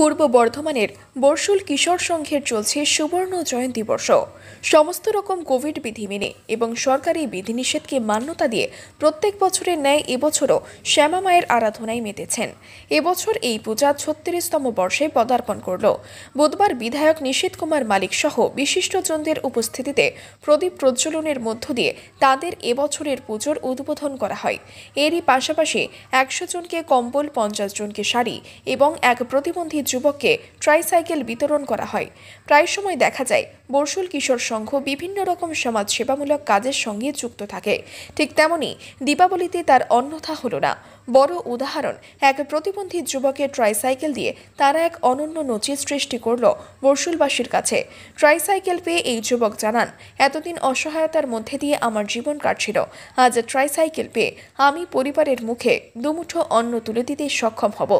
পূর্ব বর্ধমানের বর্ষুল কিশোর সংঘের চলছে সুবর্ণ জয়ন্তী বর্ষ সমস্ত রকম কোভিড বিধি মেনে এবং সরকারি বিধিনিষেধকে মান্যতা দিয়ে প্রত্যেক বছরের ন্যায় এবছরও শ্যামা মায়ের আরাধনায় মেতেছেন এবছর এই পূজা ছত্রিশতম বর্ষে পদার্পণ করল বুধবার বিধায়ক নিশীত কুমার মালিক সহ বিশিষ্টজনদের উপস্থিতিতে প্রদীপ প্রজ্বলনের মধ্য দিয়ে তাদের এবছরের পুজোর উদ্বোধন করা হয় এরই পাশাপাশি একশো জনকে কম্বল পঞ্চাশ জনকে শাড়ি এবং এক প্রতিবন্ধী যুবককে ট্রাইসাইকেল বিতরণ করা হয় প্রায় সময় দেখা যায় বর্ষুল কিশোর সংঘ বিভিন্ন রকম সমাজ সেবামূলক কাজের সঙ্গে যুক্ত থাকে ঠিক তেমনি দীপাবলিতে তার অন্যথা হল না বড় উদাহরণ এক প্রতিবন্ধী যুবকের ট্রাইসাইকেল দিয়ে তারা এক অনন্য নচির সৃষ্টি করল বর্ষুলবাসীর কাছে ট্রাইসাইকেল পেয়ে এই যুবক জানান এতদিন অসহায়তার মধ্যে দিয়ে আমার জীবন কাটছিল আজ ট্রাইসাইকেল পেয়ে আমি পরিবারের মুখে দুমুঠো অন্ন তুলে দিতে সক্ষম হব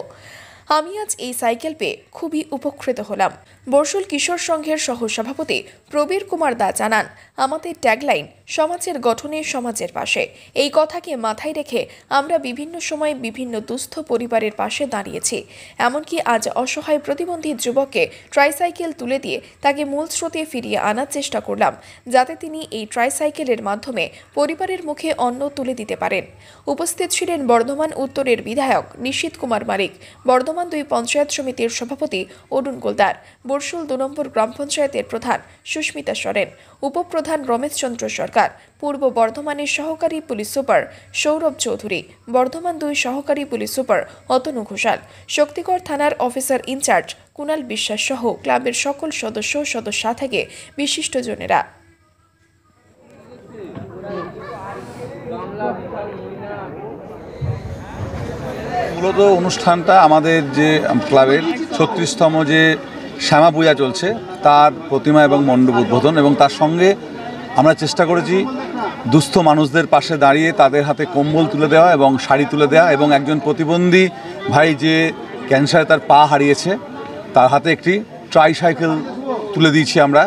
আমি আজ এই সাইকেল পেয়ে খুবই উপকৃত হলাম বর্ষুল কিশোর সংঘের সহসভাপতি প্রবীর কুমার দা জানান আমাদের ট্যাগলাইন সমাজের গঠনে সমাজের পাশে এই কথাকে মাথায় রেখে আমরা বিভিন্ন সময় বিভিন্ন দুস্থ পরিবারের পাশে দাঁড়িয়েছি এমনকি আজ অসহায় প্রতিবন্ধী যুবককে ট্রাইসাইকেল তুলে দিয়ে তাকে মূল স্রোতে ফিরিয়ে আনার চেষ্টা করলাম যাতে তিনি এই ট্রাইসাইকেলের মাধ্যমে পরিবারের মুখে অন্ন তুলে দিতে পারেন উপস্থিত ছিলেন বর্ধমান উত্তরের বিধায়ক নিশীত কুমার মালিক বর্ধমান দুই পঞ্চায়েত সমিতির সভাপতি অরুণ গোলদার বর্ষুল দু নম্বর গ্রাম পঞ্চায়েতের প্রধান সুস্মিতা সরেন উপপ্রধান রমেশচন্দ্র সরকার পূর্ব বর্ধমানের সহকারী পুলিশ সুপার সৌরভ চৌধুরী বর্ধমান দুই সহকারী পুলিশ সুপার অতনু ঘোষাল শক্তিগড় থানার অফিসার ইনচার্জ কুনাল বিশ্বাস সহ ক্লাবের সকল সদস্য সদস্যা থেকে বিশিষ্টজনেরা মূলত অনুষ্ঠানটা আমাদের যে ক্লাবের ছত্রিশতম যে শ্যামা পূজা চলছে তার প্রতিমা এবং মণ্ডপ উদ্বোধন এবং তার সঙ্গে আমরা চেষ্টা করেছি দুস্থ মানুষদের পাশে দাঁড়িয়ে তাদের হাতে কম্বল তুলে দেওয়া এবং শাড়ি তুলে দেওয়া এবং একজন প্রতিবন্ধী ভাই যে ক্যান্সারে তার পা হারিয়েছে তার হাতে একটি ট্রাইসাইকেল তুলে দিয়েছি আমরা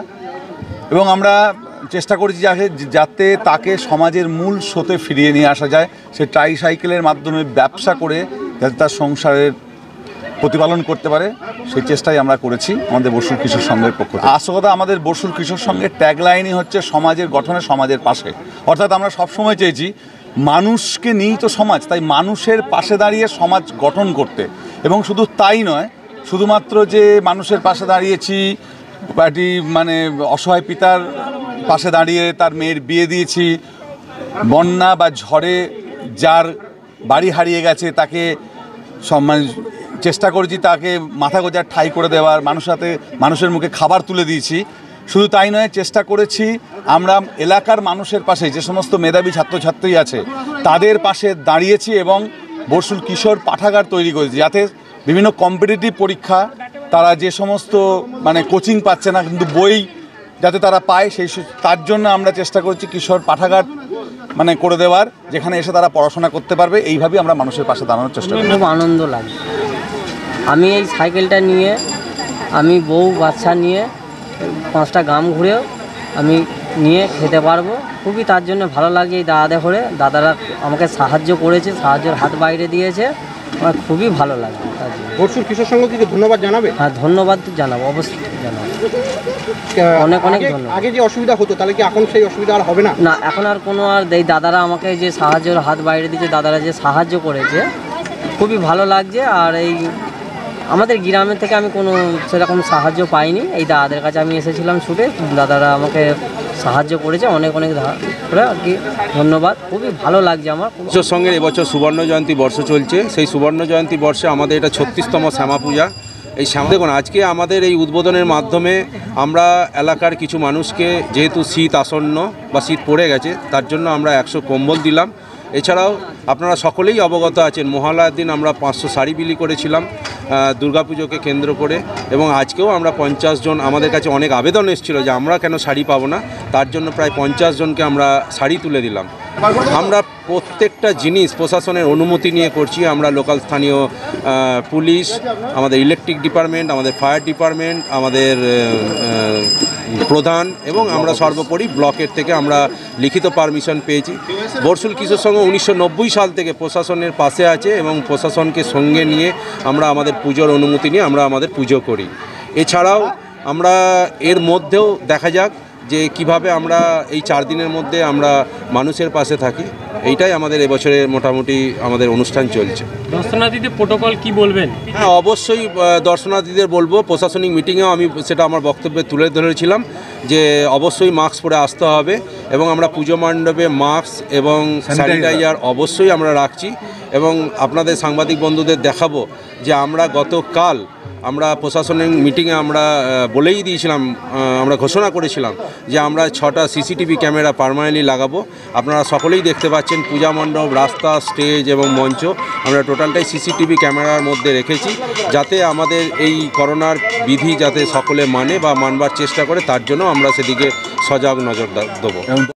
এবং আমরা চেষ্টা করেছি যাতে তাকে সমাজের মূল স্রোতে ফিরিয়ে নিয়ে আসা যায় সে ট্রাইসাইকেলের মাধ্যমে ব্যবসা করে যাতে তার সংসারের প্রতিপালন করতে পারে সেই চেষ্টাই আমরা করেছি আমাদের বসুর কিশোর সংঘের পক্ষ আসল কথা আমাদের বসুর কিশোর সংঘের ট্যাগলাইনই হচ্ছে সমাজের গঠনে সমাজের পাশে অর্থাৎ আমরা সবসময় চেয়েছি মানুষকে নিয়েই তো সমাজ তাই মানুষের পাশে দাঁড়িয়ে সমাজ গঠন করতে এবং শুধু তাই নয় শুধুমাত্র যে মানুষের পাশে দাঁড়িয়েছি একটি মানে অসহায় পিতার পাশে দাঁড়িয়ে তার মেয়ের বিয়ে দিয়েছি বন্যা বা ঝড়ে যার বাড়ি হারিয়ে গেছে তাকে সম্মান চেষ্টা করেছি তাকে মাথা গোজার ঠাই করে দেওয়ার মানুষ সাথে মানুষের মুখে খাবার তুলে দিয়েছি শুধু তাই নয় চেষ্টা করেছি আমরা এলাকার মানুষের পাশে যে সমস্ত মেধাবী ছাত্রছাত্রী আছে তাদের পাশে দাঁড়িয়েছি এবং বসুল কিশোর পাঠাগার তৈরি করেছি যাতে বিভিন্ন কম্পিটিটিভ পরীক্ষা তারা যে সমস্ত মানে কোচিং পাচ্ছে না কিন্তু বই যাতে তারা পায় সেই তার জন্য আমরা চেষ্টা করছি কিশোর পাঠাগার মানে করে দেওয়ার যেখানে এসে তারা পড়াশোনা করতে পারবে এইভাবেই আমরা মানুষের পাশে দাঁড়ানোর চেষ্টা করি খুব আনন্দ লাগে আমি এই সাইকেলটা নিয়ে আমি বউ বাচ্চা নিয়ে পাঁচটা গ্রাম ঘুরেও আমি নিয়ে খেতে পারবো খুবই তার জন্য ভালো লাগে এই দাদা করে দাদারা আমাকে সাহায্য করেছে সাহায্যের হাত বাইরে দিয়েছে আমার খুবই ভালো লাগে তার পরশুর কিশোর ধন্যবাদ জানাবে হ্যাঁ ধন্যবাদ জানাবো অবশ্যই জানাবো অনেক অনেক ধন্যবাদ আগে যে অসুবিধা হতো তাহলে কি এখন সেই অসুবিধা আর হবে না না এখন আর কোনো আর এই দাদারা আমাকে যে সাহায্যের হাত বাইরে দিয়েছে দাদারা যে সাহায্য করেছে খুবই ভালো লাগছে আর এই আমাদের গ্রামের থেকে আমি কোনো সেরকম সাহায্য পাইনি এই দাদাদের কাছে আমি এসেছিলাম ছুটে দাদারা আমাকে সাহায্য করেছে অনেক অনেক আর কি ধন্যবাদ খুবই ভালো লাগছে আমার পুজোর সঙ্গে এবছর সুবর্ণ জয়ন্তী বর্ষ চলছে সেই সুবর্ণ জয়ন্তী বর্ষে আমাদের এটা ছত্রিশতম শ্যামা পূজা এই শ্যামা দেখুন আজকে আমাদের এই উদ্বোধনের মাধ্যমে আমরা এলাকার কিছু মানুষকে যেহেতু শীত আসন্ন বা শীত পড়ে গেছে তার জন্য আমরা একশো কম্বল দিলাম এছাড়াও আপনারা সকলেই অবগত আছেন মহালয়ার দিন আমরা পাঁচশো শাড়ি বিলি করেছিলাম দুর্গাপুজোকে কেন্দ্র করে এবং আজকেও আমরা পঞ্চাশ জন আমাদের কাছে অনেক আবেদন এসেছিলো যে আমরা কেন শাড়ি পাবো না তার জন্য প্রায় পঞ্চাশ জনকে আমরা শাড়ি তুলে দিলাম আমরা প্রত্যেকটা জিনিস প্রশাসনের অনুমতি নিয়ে করছি আমরা লোকাল স্থানীয় পুলিশ আমাদের ইলেকট্রিক ডিপার্টমেন্ট আমাদের ফায়ার ডিপার্টমেন্ট আমাদের প্রধান এবং আমরা সর্বোপরি ব্লকের থেকে আমরা লিখিত পারমিশন পেয়েছি বর্ষুল কিশোর সঙ্গে উনিশশো সাল থেকে প্রশাসনের পাশে আছে এবং প্রশাসনকে সঙ্গে নিয়ে আমরা আমাদের পুজোর অনুমতি নিয়ে আমরা আমাদের পুজো করি এছাড়াও আমরা এর মধ্যেও দেখা যাক যে কিভাবে আমরা এই চার দিনের মধ্যে আমরা মানুষের পাশে থাকি এইটাই আমাদের এবছরে মোটামুটি আমাদের অনুষ্ঠান চলছে দর্শনার্থীদের প্রোটোকল কি বলবেন হ্যাঁ অবশ্যই দর্শনার্থীদের বলবো প্রশাসনিক মিটিংয়েও আমি সেটা আমার বক্তব্যে তুলে ধরেছিলাম যে অবশ্যই মাস্ক পরে আসতে হবে এবং আমরা পুজো মণ্ডপে মাস্ক এবং স্যানিটাইজার অবশ্যই আমরা রাখছি এবং আপনাদের সাংবাদিক বন্ধুদের দেখাবো যে আমরা গতকাল আমরা প্রশাসনিক মিটিংয়ে আমরা বলেই দিয়েছিলাম আমরা ঘোষণা করেছিলাম যে আমরা ছটা সিসিটিভি ক্যামেরা পারমানেন্টলি লাগাবো আপনারা সকলেই দেখতে পাচ্ছেন পূজা মণ্ডপ রাস্তা স্টেজ এবং মঞ্চ আমরা টোটালটাই সিসিটিভি ক্যামেরার মধ্যে রেখেছি যাতে আমাদের এই করোনার বিধি যাতে সকলে মানে বা মানবার চেষ্টা করে তার জন্য আমরা সেদিকে সজাগ নজর দেবো